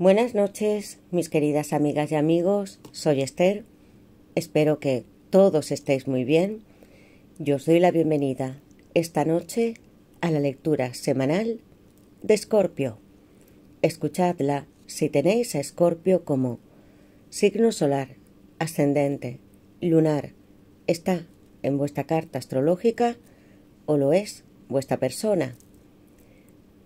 Buenas noches, mis queridas amigas y amigos. Soy Esther. Espero que todos estéis muy bien. Yo os doy la bienvenida esta noche a la lectura semanal de Escorpio. Escuchadla si tenéis a Escorpio como signo solar, ascendente, lunar, está en vuestra carta astrológica o lo es vuestra persona.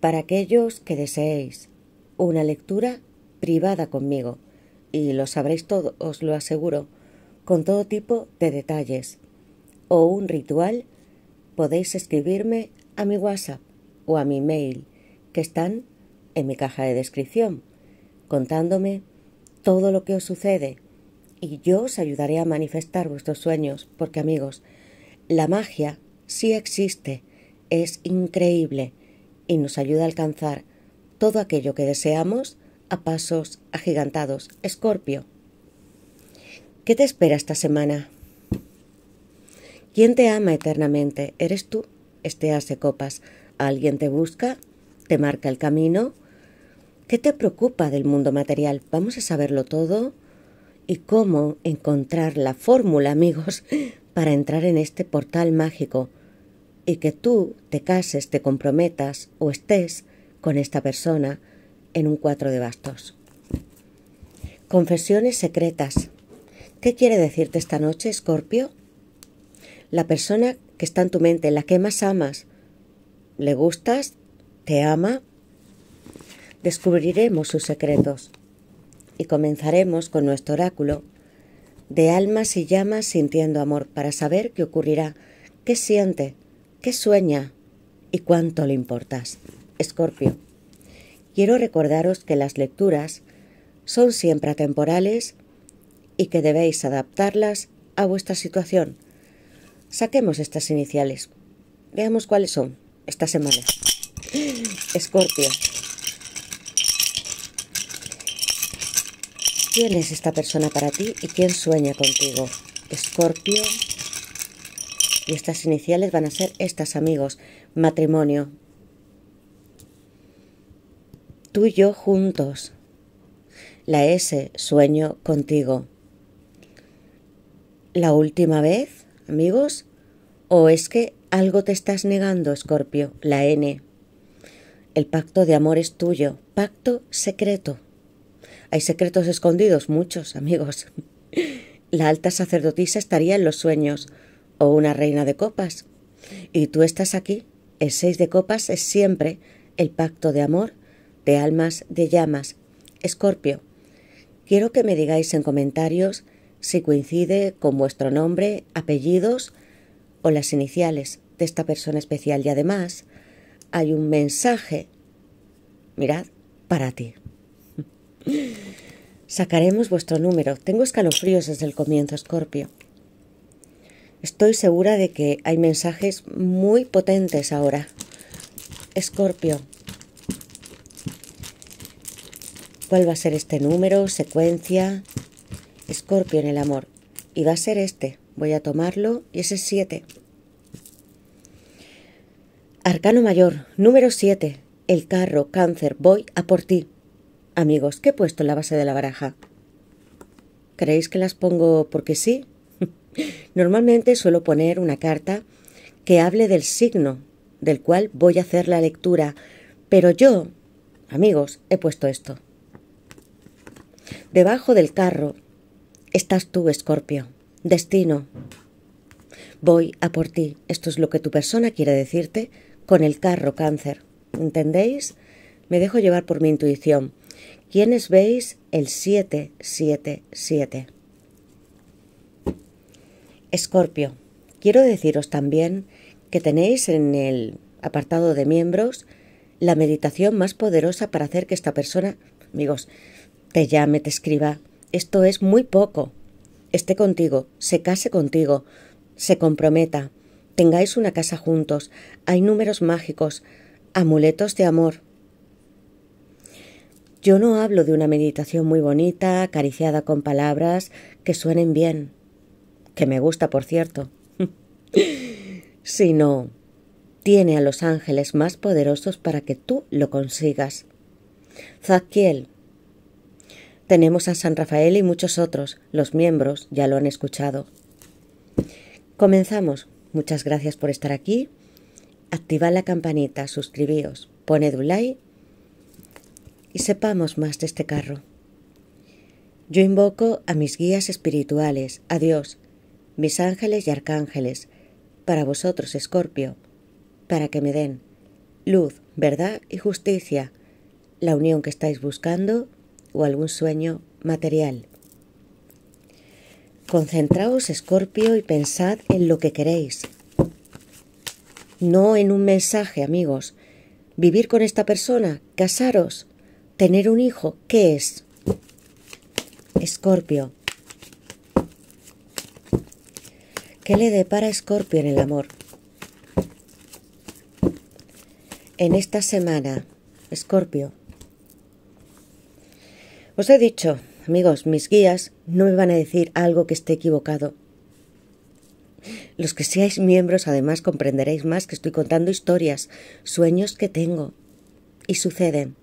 Para aquellos que deseéis una lectura privada conmigo, y lo sabréis todo, os lo aseguro, con todo tipo de detalles, o un ritual, podéis escribirme a mi WhatsApp o a mi mail, que están en mi caja de descripción, contándome todo lo que os sucede, y yo os ayudaré a manifestar vuestros sueños, porque amigos, la magia sí existe, es increíble y nos ayuda a alcanzar todo aquello que deseamos a pasos agigantados. Escorpio, ¿qué te espera esta semana? ¿Quién te ama eternamente? ¿Eres tú? este hace copas. ¿Alguien te busca? ¿Te marca el camino? ¿Qué te preocupa del mundo material? Vamos a saberlo todo y cómo encontrar la fórmula, amigos, para entrar en este portal mágico y que tú te cases, te comprometas o estés con esta persona en un cuatro de bastos. Confesiones secretas. ¿Qué quiere decirte esta noche, Escorpio? La persona que está en tu mente, la que más amas, le gustas, te ama. Descubriremos sus secretos y comenzaremos con nuestro oráculo de almas y llamas sintiendo amor para saber qué ocurrirá, qué siente, qué sueña y cuánto le importas. Escorpio. Quiero recordaros que las lecturas son siempre atemporales y que debéis adaptarlas a vuestra situación. Saquemos estas iniciales. Veamos cuáles son esta semana. Escorpio. ¿Quién es esta persona para ti y quién sueña contigo? Escorpio. Y estas iniciales van a ser estas, amigos. Matrimonio, tú y yo juntos. La S, sueño contigo. ¿La última vez, amigos? ¿O es que algo te estás negando, Escorpio? La N. El pacto de amor es tuyo, pacto secreto. Hay secretos escondidos, muchos, amigos. La alta sacerdotisa estaría en los sueños, o una reina de copas. Y tú estás aquí. El seis de copas es siempre el pacto de amor de almas de llamas. Escorpio, quiero que me digáis en comentarios si coincide con vuestro nombre, apellidos o las iniciales de esta persona especial y además hay un mensaje, mirad, para ti. Sacaremos vuestro número. Tengo escalofríos desde el comienzo, Escorpio. Estoy segura de que hay mensajes muy potentes ahora. Escorpio, cuál va a ser este número, secuencia, escorpio en el amor. Y va a ser este. Voy a tomarlo y ese es 7. Arcano mayor, número 7. El carro, cáncer, voy a por ti. Amigos, ¿qué he puesto en la base de la baraja? ¿Creéis que las pongo porque sí? Normalmente suelo poner una carta que hable del signo del cual voy a hacer la lectura, pero yo, amigos, he puesto esto. Debajo del carro estás tú, Escorpio. Destino. Voy a por ti. Esto es lo que tu persona quiere decirte con el carro cáncer. ¿Entendéis? Me dejo llevar por mi intuición. ¿Quiénes veis el 777? Escorpio, quiero deciros también que tenéis en el apartado de miembros la meditación más poderosa para hacer que esta persona, amigos, te llame, te escriba. Esto es muy poco. Esté contigo, se case contigo, se comprometa, tengáis una casa juntos, hay números mágicos, amuletos de amor. Yo no hablo de una meditación muy bonita, acariciada con palabras que suenen bien, que me gusta, por cierto, sino tiene a los ángeles más poderosos para que tú lo consigas. Zadkiel, tenemos a San Rafael y muchos otros, los miembros ya lo han escuchado. Comenzamos. Muchas gracias por estar aquí. Activad la campanita, suscribíos, poned un like y sepamos más de este carro. Yo invoco a mis guías espirituales, a Dios, mis ángeles y arcángeles, para vosotros, Escorpio, para que me den luz, verdad y justicia, la unión que estáis buscando o algún sueño material. Concentraos, Escorpio, y pensad en lo que queréis. No en un mensaje, amigos. Vivir con esta persona, casaros, tener un hijo, ¿qué es? Escorpio. ¿Qué le depara Escorpio en el amor? En esta semana, Escorpio. Os he dicho, amigos, mis guías no me van a decir algo que esté equivocado. Los que seáis miembros además comprenderéis más que estoy contando historias, sueños que tengo. Y suceden.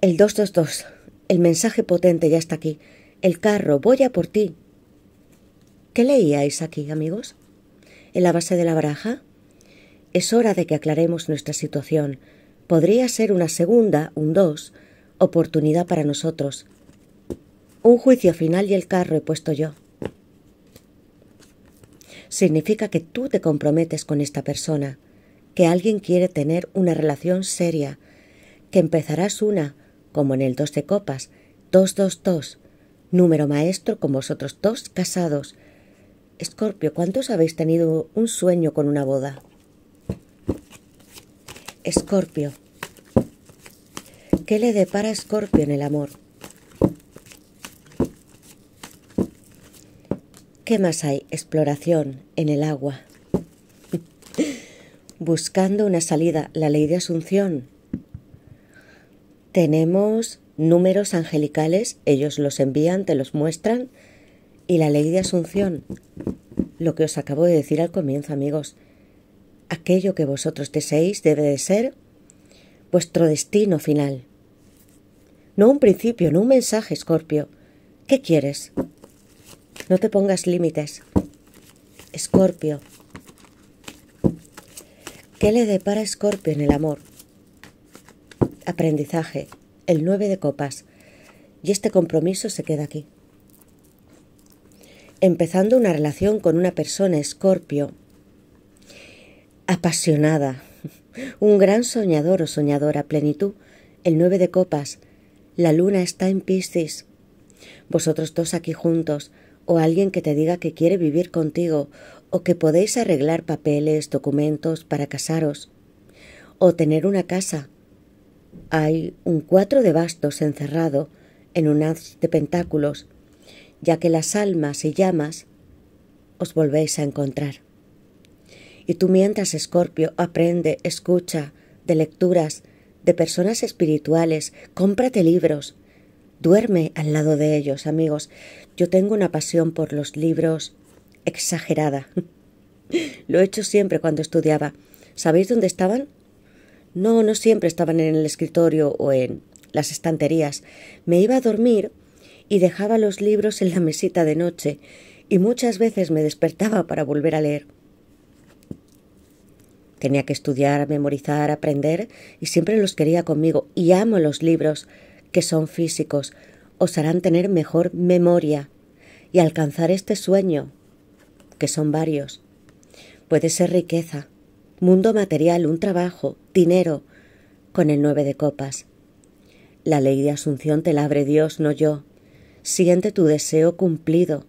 El 222, el mensaje potente ya está aquí. El carro, voy a por ti. ¿Qué leíais aquí, amigos? ¿En la base de la baraja? Es hora de que aclaremos nuestra situación. Podría ser una segunda, un 2, oportunidad para nosotros. Un juicio final y el carro he puesto yo. Significa que tú te comprometes con esta persona, que alguien quiere tener una relación seria, que empezarás una, como en el dos de copas, dos, dos, dos, número maestro con vosotros dos casados. Escorpio, ¿cuántos habéis tenido un sueño con una boda? Escorpio, ¿Qué le depara a Scorpio en el amor? ¿Qué más hay? Exploración en el agua. Buscando una salida, la ley de Asunción. Tenemos números angelicales, ellos los envían, te los muestran, y la ley de Asunción. Lo que os acabo de decir al comienzo, amigos. Aquello que vosotros deseéis debe de ser vuestro destino final. No un principio, no un mensaje, Escorpio. ¿Qué quieres? No te pongas límites. Escorpio. ¿Qué le depara Escorpio en el amor? Aprendizaje. El 9 de copas. Y este compromiso se queda aquí. Empezando una relación con una persona, Escorpio, apasionada, un gran soñador o soñadora, plenitud, el 9 de copas, la luna está en Piscis. Vosotros dos aquí juntos, o alguien que te diga que quiere vivir contigo, o que podéis arreglar papeles, documentos para casaros, o tener una casa. Hay un cuatro de bastos encerrado en un haz de pentáculos, ya que las almas y llamas os volvéis a encontrar. Y tú mientras, Escorpio, aprende, escucha, de lecturas, de personas espirituales, cómprate libros, duerme al lado de ellos, amigos. Yo tengo una pasión por los libros exagerada. Lo he hecho siempre cuando estudiaba. ¿Sabéis dónde estaban? No, no siempre estaban en el escritorio o en las estanterías. Me iba a dormir y dejaba los libros en la mesita de noche, y muchas veces me despertaba para volver a leer. Tenía que estudiar, memorizar, aprender y siempre los quería conmigo y amo los libros que son físicos, os harán tener mejor memoria y alcanzar este sueño, que son varios. Puede ser riqueza, mundo material, un trabajo, dinero, con el nueve de copas. La ley de Asunción te la abre Dios, no yo. Siente tu deseo cumplido.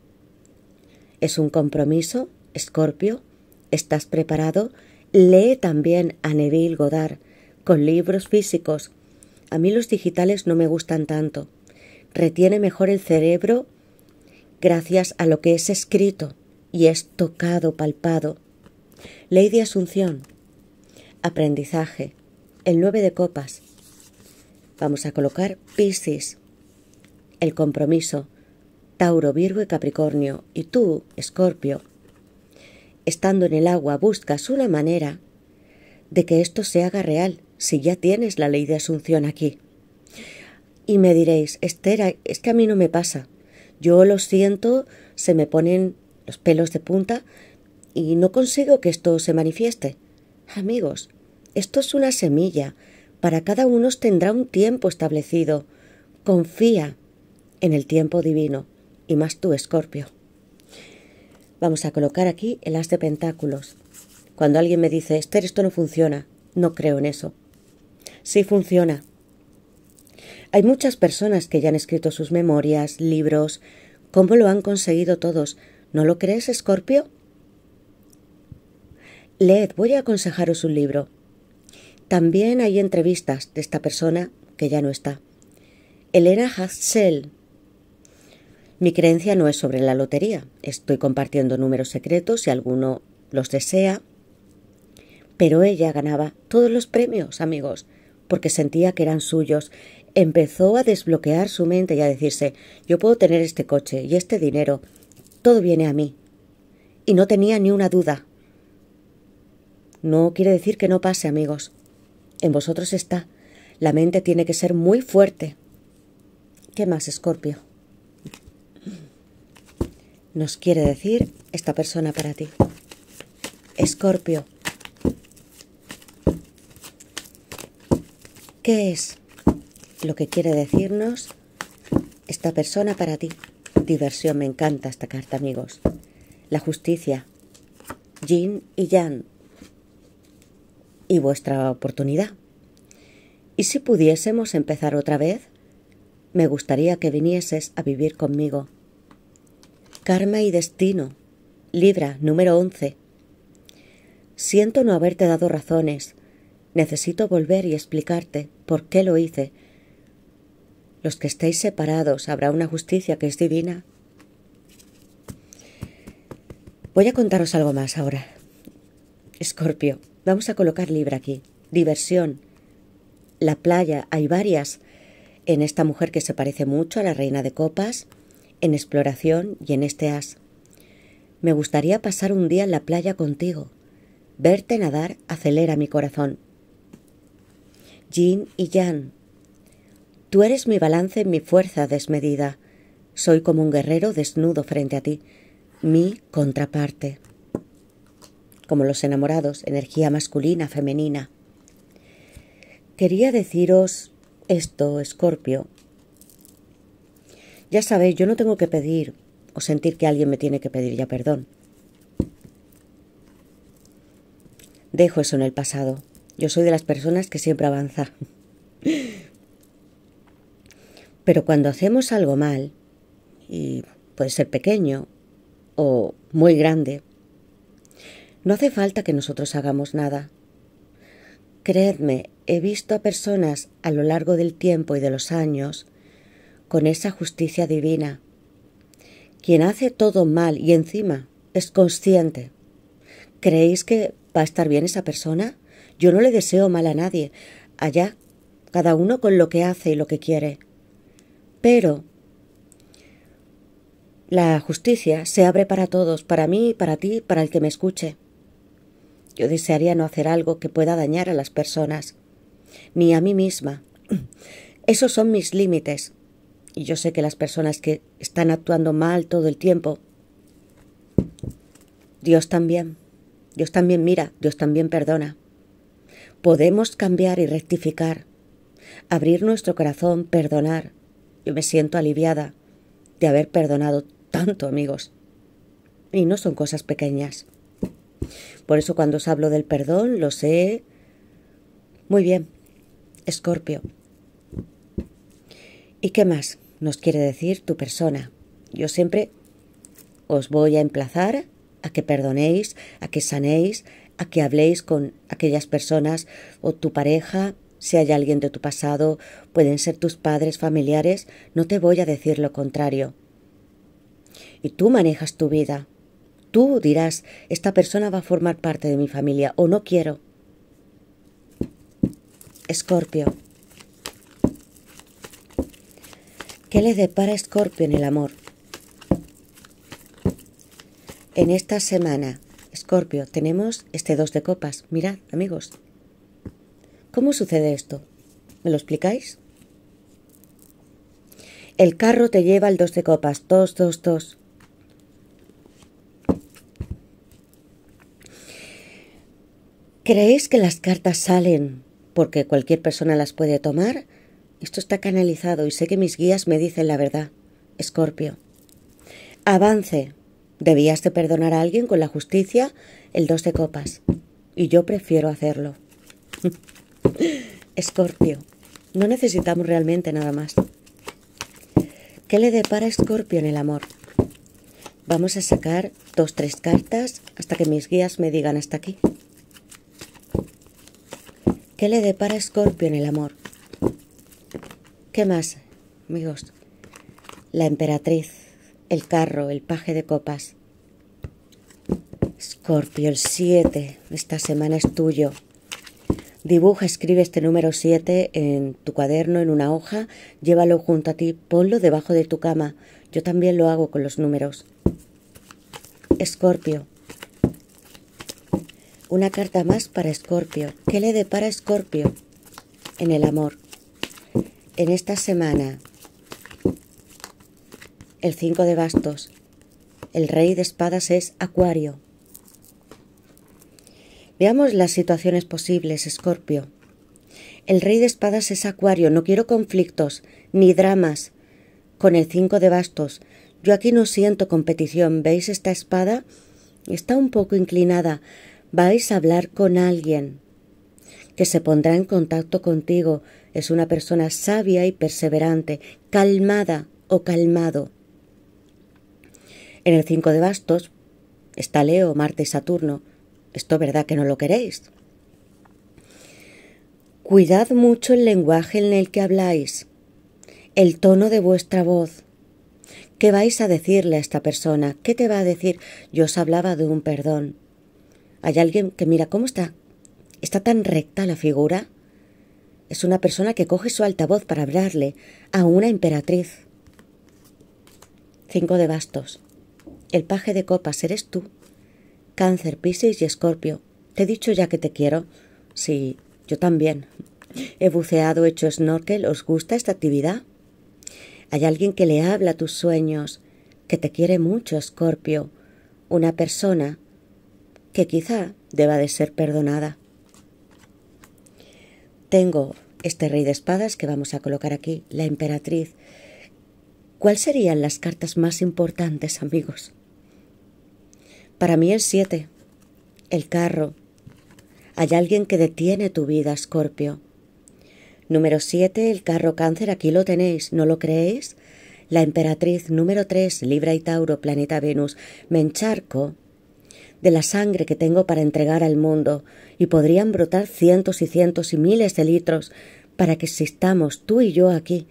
¿Es un compromiso, Escorpio? ¿Estás preparado? Lee también a Neville Goddard con libros físicos. A mí los digitales no me gustan tanto. Retiene mejor el cerebro gracias a lo que es escrito y es tocado, palpado. Ley de Asunción. Aprendizaje. El nueve de copas. Vamos a colocar Pisces. El compromiso. Tauro, Virgo y Capricornio. Y tú, Escorpio estando en el agua, buscas una manera de que esto se haga real, si ya tienes la ley de Asunción aquí. Y me diréis, Estera, es que a mí no me pasa. Yo lo siento, se me ponen los pelos de punta y no consigo que esto se manifieste. Amigos, esto es una semilla. Para cada uno tendrá un tiempo establecido. Confía en el tiempo divino, y más tú, Escorpio. Vamos a colocar aquí el as de pentáculos. Cuando alguien me dice, Esther, esto no funciona, no creo en eso. Sí funciona. Hay muchas personas que ya han escrito sus memorias, libros. ¿Cómo lo han conseguido todos? ¿No lo crees, Escorpio? Leed, voy a aconsejaros un libro. También hay entrevistas de esta persona que ya no está. Elena Hassell. Mi creencia no es sobre la lotería. Estoy compartiendo números secretos si alguno los desea. Pero ella ganaba todos los premios, amigos, porque sentía que eran suyos. Empezó a desbloquear su mente y a decirse yo puedo tener este coche y este dinero. Todo viene a mí. Y no tenía ni una duda. No quiere decir que no pase, amigos. En vosotros está. La mente tiene que ser muy fuerte. ¿Qué más, Escorpio? nos quiere decir esta persona para ti. Escorpio. ¿Qué es lo que quiere decirnos esta persona para ti? Diversión, me encanta esta carta, amigos. La justicia, Jin y Jan y vuestra oportunidad. Y si pudiésemos empezar otra vez, me gustaría que vinieses a vivir conmigo Karma y Destino. Libra, número 11. Siento no haberte dado razones. Necesito volver y explicarte por qué lo hice. Los que estéis separados, habrá una justicia que es divina. Voy a contaros algo más ahora. Scorpio, vamos a colocar Libra aquí. Diversión. La playa, hay varias. En esta mujer que se parece mucho a la reina de copas, en exploración y en este as. Me gustaría pasar un día en la playa contigo. Verte nadar acelera mi corazón. Jean y Jan. Tú eres mi balance, mi fuerza desmedida. Soy como un guerrero desnudo frente a ti, mi contraparte. Como los enamorados, energía masculina, femenina. Quería deciros esto, Escorpio, ya sabéis, yo no tengo que pedir o sentir que alguien me tiene que pedir ya perdón. Dejo eso en el pasado. Yo soy de las personas que siempre avanza. Pero cuando hacemos algo mal, y puede ser pequeño o muy grande, no hace falta que nosotros hagamos nada. Creedme, he visto a personas a lo largo del tiempo y de los años con esa justicia divina. Quien hace todo mal y encima es consciente. ¿Creéis que va a estar bien esa persona? Yo no le deseo mal a nadie. Allá, cada uno con lo que hace y lo que quiere. Pero la justicia se abre para todos, para mí, para ti, para el que me escuche. Yo desearía no hacer algo que pueda dañar a las personas, ni a mí misma. Esos son mis límites y yo sé que las personas que están actuando mal todo el tiempo, Dios también, Dios también mira, Dios también perdona. Podemos cambiar y rectificar, abrir nuestro corazón, perdonar. Yo me siento aliviada de haber perdonado tanto, amigos. Y no son cosas pequeñas. Por eso cuando os hablo del perdón, lo sé. Muy bien, Escorpio. ¿Y qué más? nos quiere decir tu persona. Yo siempre os voy a emplazar a que perdonéis, a que sanéis, a que habléis con aquellas personas o tu pareja, si hay alguien de tu pasado, pueden ser tus padres, familiares, no te voy a decir lo contrario. Y tú manejas tu vida. Tú dirás, esta persona va a formar parte de mi familia o no quiero. Escorpio. ¿Qué le depara Scorpio en el amor? En esta semana, Scorpio, tenemos este dos de copas. Mirad, amigos. ¿Cómo sucede esto? ¿Me lo explicáis? El carro te lleva el dos de copas. Dos, dos, dos. ¿Creéis que las cartas salen porque cualquier persona las puede tomar? Esto está canalizado y sé que mis guías me dicen la verdad. Escorpio. Avance. Debías de perdonar a alguien con la justicia el dos de copas. Y yo prefiero hacerlo. Escorpio. No necesitamos realmente nada más. ¿Qué le depara Escorpio en el amor? Vamos a sacar dos, tres cartas hasta que mis guías me digan hasta aquí. ¿Qué le depara Escorpio en el amor? ¿Qué más, amigos? La emperatriz, el carro, el paje de copas. Scorpio, el 7, esta semana es tuyo. Dibuja, escribe este número 7 en tu cuaderno, en una hoja, llévalo junto a ti, ponlo debajo de tu cama. Yo también lo hago con los números. Escorpio. Una carta más para Escorpio. ¿Qué le depara Escorpio en el amor? en esta semana, el 5 de bastos, el rey de espadas es Acuario. Veamos las situaciones posibles, Escorpio. El rey de espadas es Acuario. No quiero conflictos ni dramas con el 5 de bastos. Yo aquí no siento competición. ¿Veis esta espada? Está un poco inclinada. Vais a hablar con alguien que se pondrá en contacto contigo es una persona sabia y perseverante, calmada o calmado. En el cinco de bastos está Leo, Marte y Saturno. Esto verdad que no lo queréis. Cuidad mucho el lenguaje en el que habláis, el tono de vuestra voz. ¿Qué vais a decirle a esta persona? ¿Qué te va a decir? Yo os hablaba de un perdón. Hay alguien que mira, ¿cómo está? Está tan recta la figura. Es una persona que coge su altavoz para hablarle a una emperatriz. Cinco de bastos. El paje de copas eres tú. Cáncer, Piscis y Escorpio. Te he dicho ya que te quiero. Sí, yo también. He buceado, hecho snorkel. ¿Os gusta esta actividad? Hay alguien que le habla a tus sueños, que te quiere mucho, Escorpio. Una persona que quizá deba de ser perdonada. Tengo este rey de espadas que vamos a colocar aquí, la emperatriz. ¿Cuáles serían las cartas más importantes, amigos? Para mí el 7, el carro. Hay alguien que detiene tu vida, Escorpio. Número 7, el carro cáncer, aquí lo tenéis, ¿no lo creéis? La emperatriz número 3, Libra y Tauro, planeta Venus. Me encharco de la sangre que tengo para entregar al mundo, y podrían brotar cientos y cientos y miles de litros para que existamos tú y yo aquí,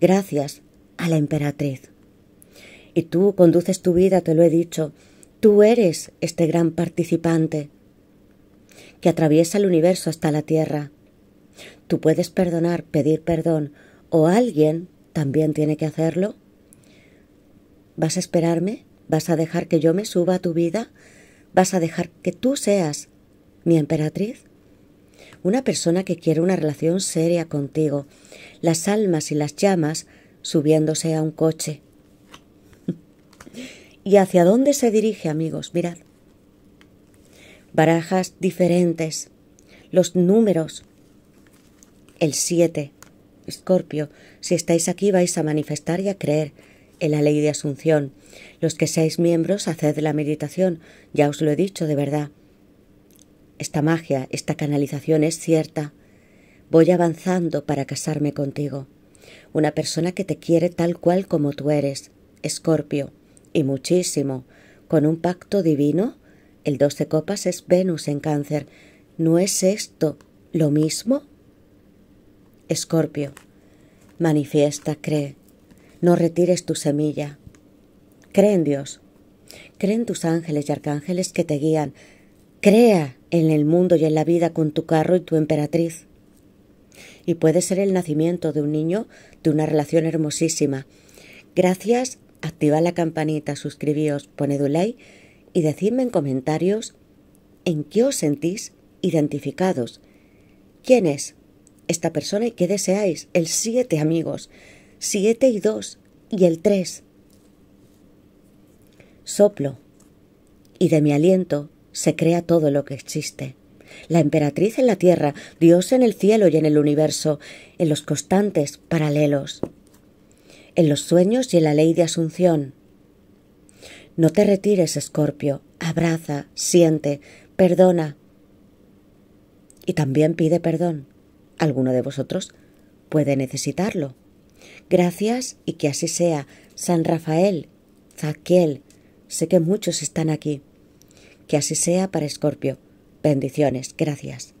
gracias a la emperatriz. Y tú conduces tu vida, te lo he dicho, tú eres este gran participante que atraviesa el universo hasta la tierra. Tú puedes perdonar, pedir perdón, o alguien también tiene que hacerlo. ¿Vas a esperarme? ¿Vas a dejar que yo me suba a tu vida? vas a dejar que tú seas mi emperatriz? Una persona que quiere una relación seria contigo, las almas y las llamas subiéndose a un coche. ¿Y hacia dónde se dirige, amigos? Mirad. Barajas diferentes, los números, el 7, Escorpio, si estáis aquí vais a manifestar y a creer en la ley de Asunción. Los que seáis miembros, haced la meditación, ya os lo he dicho de verdad. Esta magia, esta canalización es cierta. Voy avanzando para casarme contigo. Una persona que te quiere tal cual como tú eres, Escorpio, y muchísimo, con un pacto divino. El doce copas es Venus en cáncer. ¿No es esto lo mismo? Escorpio, manifiesta, cree, no retires tu semilla. Cree en Dios. Cree en tus ángeles y arcángeles que te guían. Crea en el mundo y en la vida con tu carro y tu emperatriz. Y puede ser el nacimiento de un niño de una relación hermosísima. Gracias, activa la campanita, suscribíos, poned un like y decidme en comentarios en qué os sentís identificados. ¿Quién es esta persona y qué deseáis? El siete amigos siete y dos y el tres. Soplo, y de mi aliento se crea todo lo que existe. La emperatriz en la tierra, Dios en el cielo y en el universo, en los constantes paralelos, en los sueños y en la ley de asunción. No te retires, Escorpio, abraza, siente, perdona. Y también pide perdón. Alguno de vosotros puede necesitarlo. Gracias y que así sea. San Rafael, Zaquiel, sé que muchos están aquí. Que así sea para Escorpio. Bendiciones, gracias.